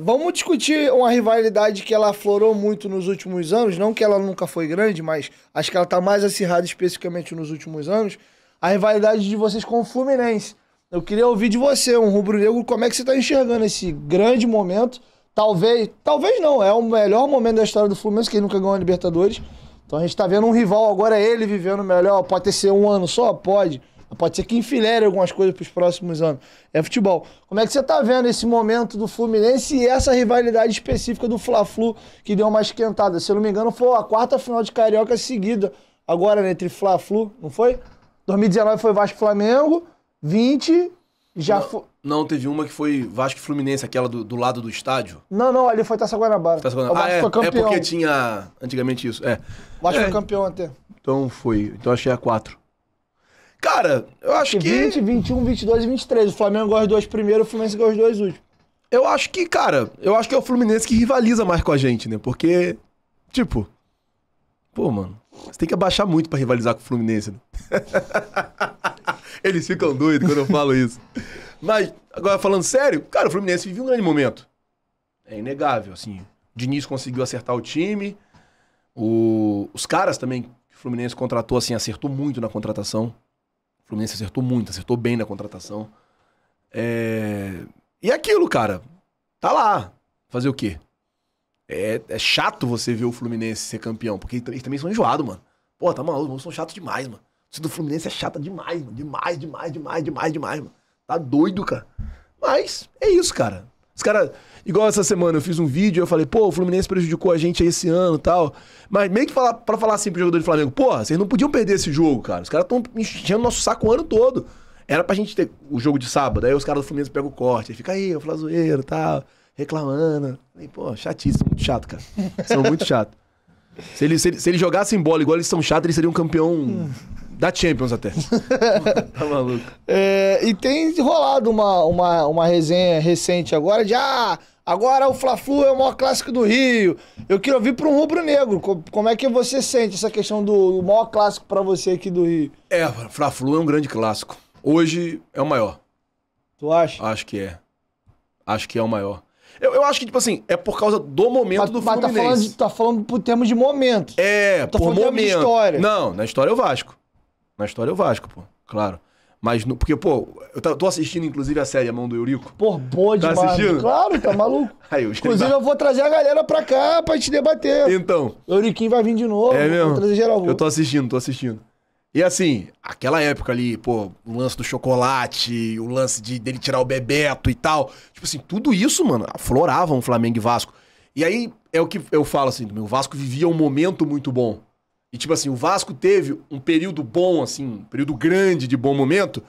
Vamos discutir uma rivalidade que ela aflorou muito nos últimos anos, não que ela nunca foi grande, mas acho que ela está mais acirrada especificamente nos últimos anos, a rivalidade de vocês com o Fluminense. Eu queria ouvir de você, um rubro-negro, como é que você está enxergando esse grande momento? Talvez, talvez não, é o melhor momento da história do Fluminense, que ele nunca ganhou a Libertadores. Então a gente está vendo um rival agora, é ele vivendo melhor, pode ter sido um ano só, pode. Pode ser que enfilere algumas coisas para os próximos anos. É futebol. Como é que você está vendo esse momento do Fluminense e essa rivalidade específica do Fla-Flu que deu uma esquentada? Se eu não me engano, foi a quarta final de Carioca seguida agora né, entre Fla-Flu, não foi? 2019 foi Vasco-Flamengo, 20 já foi... Não, teve uma que foi Vasco e Fluminense, aquela do, do lado do estádio. Não, não, ali foi Taça Guanabara. Taça Guanabara. Ah, é, é, porque tinha antigamente isso, é. O Vasco é. foi campeão até. Então foi, então achei a 4. Cara, eu acho que. 20, 21, 22 e 23. O Flamengo gosta os dois primeiros, o Fluminense gosta os dois últimos. Eu acho que, cara, eu acho que é o Fluminense que rivaliza mais com a gente, né? Porque, tipo. Pô, mano, você tem que abaixar muito para rivalizar com o Fluminense, né? Eles ficam doidos quando eu falo isso. Mas, agora falando sério, cara, o Fluminense viveu um grande momento. É inegável, assim. O Diniz conseguiu acertar o time. O... Os caras também que o Fluminense contratou, assim, acertou muito na contratação. O Fluminense acertou muito, acertou bem na contratação. É... E é aquilo, cara, tá lá. Fazer o quê? É, é chato você ver o Fluminense ser campeão, porque eles também são enjoados, mano. Pô, tá maluco, são chatos demais, mano. Se do Fluminense é chata demais, mano. Demais, demais, demais, demais, demais, mano. Tá doido, cara. Mas é isso, cara. Os caras. Igual essa semana eu fiz um vídeo eu falei, pô, o Fluminense prejudicou a gente esse ano tal. Mas meio que falar, pra falar assim pro jogador de Flamengo, porra, vocês não podiam perder esse jogo, cara. Os caras estão enchendo nosso saco o ano todo. Era pra gente ter o jogo de sábado, aí os caras do Fluminense pegam o corte, aí fica aí, o Flazoeiro e tal, reclamando. pô, chatíssimo, muito chato, cara. São muito chato. Se eles, se, eles, jogassem bola igual eles são chatos, eles seriam um campeão da Champions até. tá maluco. É, e tem rolado uma, uma, uma resenha recente agora de ah, agora o Fla-Flu é o maior clássico do Rio. Eu queria ouvir para um rubro-negro. Como é que você sente essa questão do, do maior clássico para você aqui do Rio? É, Fla-Flu é um grande clássico. Hoje é o maior. Tu acha? Acho que é. Acho que é o maior. Eu, eu acho que, tipo assim, é por causa do momento mas, do mas tá Fluminense. Mas tá falando, tá falando por termos de é, momento. É, tá por momento. De história. Não, na história é o Vasco. Na história é o Vasco, pô. Claro. Mas, no, porque, pô, eu tô assistindo, inclusive, a série A Mão do Eurico. Pô, boa tá Assistindo? Claro, tá maluco. Aí, eu inclusive, eu vou trazer a galera pra cá pra te debater. Então. O Euriquinho vai vir de novo. É mesmo? Vou trazer geral. Eu tô assistindo, tô assistindo. E assim, aquela época ali, pô, o lance do chocolate, o lance de, dele tirar o Bebeto e tal. Tipo assim, tudo isso, mano, afloravam um Flamengo e Vasco. E aí, é o que eu falo assim, o Vasco vivia um momento muito bom. E, tipo assim, o Vasco teve um período bom, assim, um período grande de bom momento,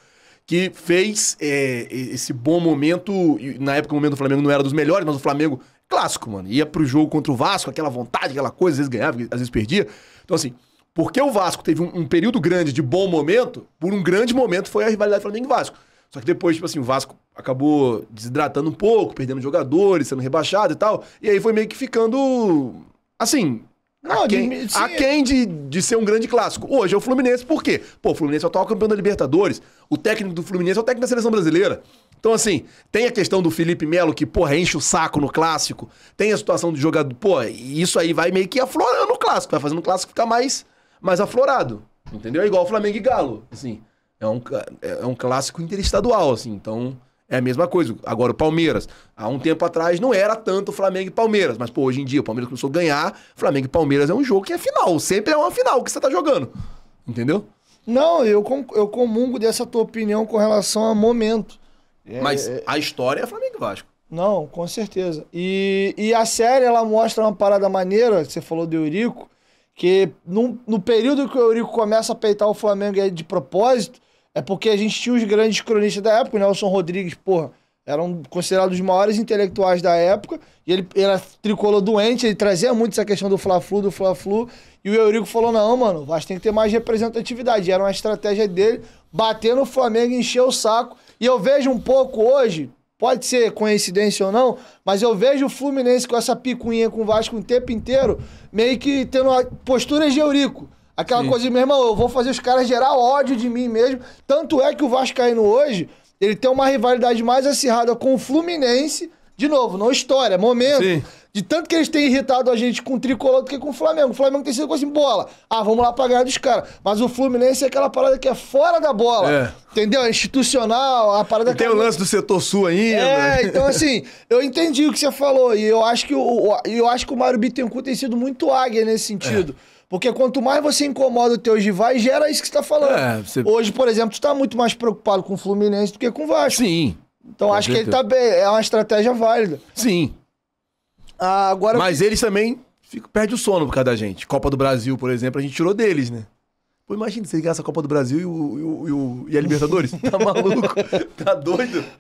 que fez é, esse bom momento. Na época, o momento do Flamengo não era dos melhores, mas o Flamengo, clássico, mano. Ia pro jogo contra o Vasco, aquela vontade, aquela coisa, às vezes ganhava, às vezes perdia. Então, assim, porque o Vasco teve um, um período grande de bom momento, por um grande momento foi a rivalidade Flamengo-Vasco. Só que depois, tipo assim, o Vasco acabou desidratando um pouco, perdendo jogadores, sendo rebaixado e tal. E aí foi meio que ficando. Assim, não, a quem, de, a quem de, de ser um grande clássico. Hoje é o Fluminense, por quê? Pô, o Fluminense é o atual campeão da Libertadores. O técnico do Fluminense é o técnico da seleção brasileira. Então, assim, tem a questão do Felipe Melo, que, porra, enche o saco no clássico. Tem a situação do jogador. Pô, isso aí vai meio que aflorando o clássico. Vai fazendo o clássico ficar mais, mais aflorado. Entendeu? É igual Flamengo e Galo. Assim, é um, é, é um clássico interestadual, assim. Então, é a mesma coisa. Agora, o Palmeiras. Há um tempo atrás não era tanto Flamengo e Palmeiras, mas pô, hoje em dia o Palmeiras começou a ganhar. Flamengo e Palmeiras é um jogo que é final. Sempre é uma final que você tá jogando. Entendeu? Não, eu, eu comungo dessa tua opinião com relação a momento. É, mas é, a história é Flamengo e Vasco. Não, com certeza. E, e a série ela mostra uma parada maneira, você falou do Eurico, que no, no período que o Eurico começa a peitar o Flamengo de propósito, é porque a gente tinha os grandes cronistas da época, o Nelson Rodrigues, porra, era um considerado os maiores intelectuais da época, e ele era tricolor doente, ele trazia muito essa questão do Fla-Flu, do Fla-Flu, e o Eurico falou, não, mano, o Vasco tem que ter mais representatividade, e era uma estratégia dele, bater no Flamengo, encher o saco, e eu vejo um pouco hoje, pode ser coincidência ou não, mas eu vejo o Fluminense com essa picuinha com o Vasco o tempo inteiro, meio que tendo posturas de Eurico, Aquela Sim. coisa mesmo, meu irmão, eu vou fazer os caras gerar ódio de mim mesmo. Tanto é que o Vascaíno hoje, ele tem uma rivalidade mais acirrada com o Fluminense. De novo, não história, é momento. Sim. De tanto que eles têm irritado a gente com o tricolor do que com o Flamengo. O Flamengo tem sido coisa assim, bola. Ah, vamos lá ganhar dos caras. Mas o Fluminense é aquela parada que é fora da bola. É. Entendeu? É institucional, a parada. E tem é o lance do setor sul ainda. É, né? então assim, eu entendi o que você falou. E eu acho que o, eu acho que o Mário Bittencourt tem sido muito águia nesse sentido. É porque quanto mais você incomoda o teu vai gera isso que você tá falando. É, você... Hoje, por exemplo, tu tá muito mais preocupado com o Fluminense do que com o Vasco. Sim. Então acho que ele tá bem, é uma estratégia válida. Sim. Ah, agora... Mas eles também ficam, perdem o sono por causa da gente. Copa do Brasil, por exemplo, a gente tirou deles, né? Pô, imagina se ligar essa Copa do Brasil e, o, e, o, e a Libertadores. tá maluco? tá doido?